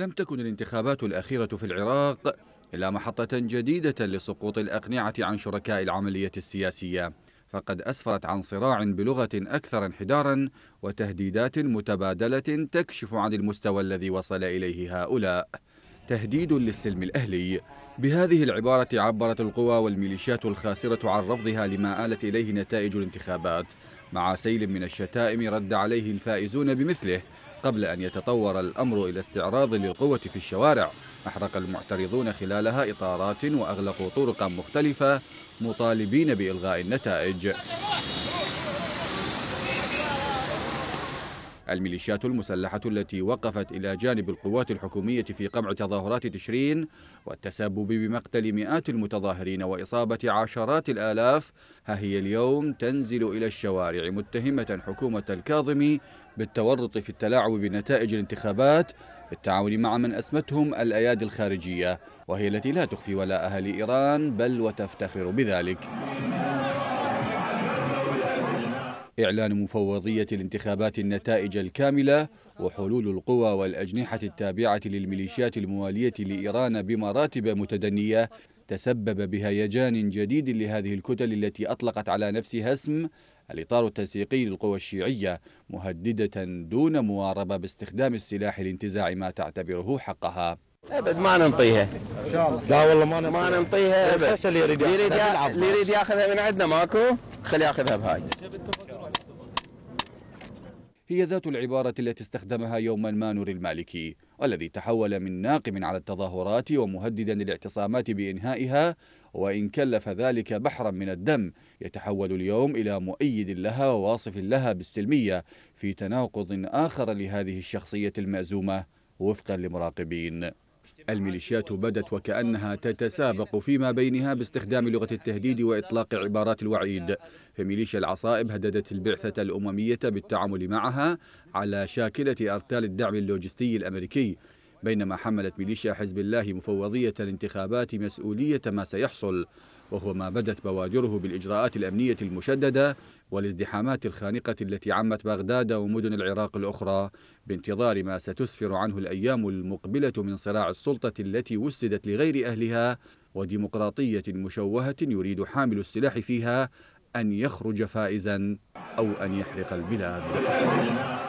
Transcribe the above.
لم تكن الانتخابات الأخيرة في العراق إلا محطة جديدة لسقوط الأقنعة عن شركاء العملية السياسية فقد أسفرت عن صراع بلغة أكثر انحدارا وتهديدات متبادلة تكشف عن المستوى الذي وصل إليه هؤلاء تهديد للسلم الأهلي بهذه العبارة عبرت القوى والميليشيات الخاسرة عن رفضها لما آلت إليه نتائج الانتخابات مع سيل من الشتائم رد عليه الفائزون بمثله قبل أن يتطور الأمر إلى استعراض للقوة في الشوارع أحرق المعترضون خلالها إطارات وأغلقوا طرقا مختلفة مطالبين بإلغاء النتائج الميليشيات المسلحة التي وقفت إلى جانب القوات الحكومية في قمع تظاهرات تشرين والتسبب بمقتل مئات المتظاهرين وإصابة عشرات الآلاف ها هي اليوم تنزل إلى الشوارع متهمة حكومة الكاظمي بالتورط في التلاعب بنتائج الانتخابات بالتعاون مع من أسمتهم الأيادي الخارجية وهي التي لا تخفي ولاءها لإيران بل وتفتخر بذلك إعلان مفوضية الانتخابات النتائج الكاملة وحلول القوى والأجنحة التابعة للميليشيات الموالية لإيران بمراتب متدنية تسبب بهيجان جديد لهذه الكتل التي أطلقت على نفسها اسم الإطار التنسيقي للقوى الشيعية مهددة دون مواربة باستخدام السلاح لانتزاع ما تعتبره حقها ابد ما ننطيها ان شاء الله لا والله ما ننطيها ما ننطيها ابد اللي يريد ياخذها من عندنا ماكو خليه ياخذها بهاي هي ذات العبارة التي استخدمها يوما ما نور المالكي الذي تحول من ناقم على التظاهرات ومهددا للاعتصامات بإنهائها وإن كلف ذلك بحرا من الدم يتحول اليوم إلى مؤيد لها وواصف لها بالسلمية في تناقض آخر لهذه الشخصية المأزومة وفقا لمراقبين الميليشيات بدت وكأنها تتسابق فيما بينها باستخدام لغة التهديد وإطلاق عبارات الوعيد فميليشيا العصائب هددت البعثة الأممية بالتعامل معها على شاكلة أرتال الدعم اللوجستي الأمريكي بينما حملت ميليشيا حزب الله مفوضية الانتخابات مسؤولية ما سيحصل وهو ما بدت بوادره بالإجراءات الأمنية المشددة والازدحامات الخانقة التي عمت بغداد ومدن العراق الأخرى بانتظار ما ستسفر عنه الأيام المقبلة من صراع السلطة التي وسدت لغير أهلها وديمقراطية مشوهة يريد حامل السلاح فيها أن يخرج فائزا أو أن يحرق البلاد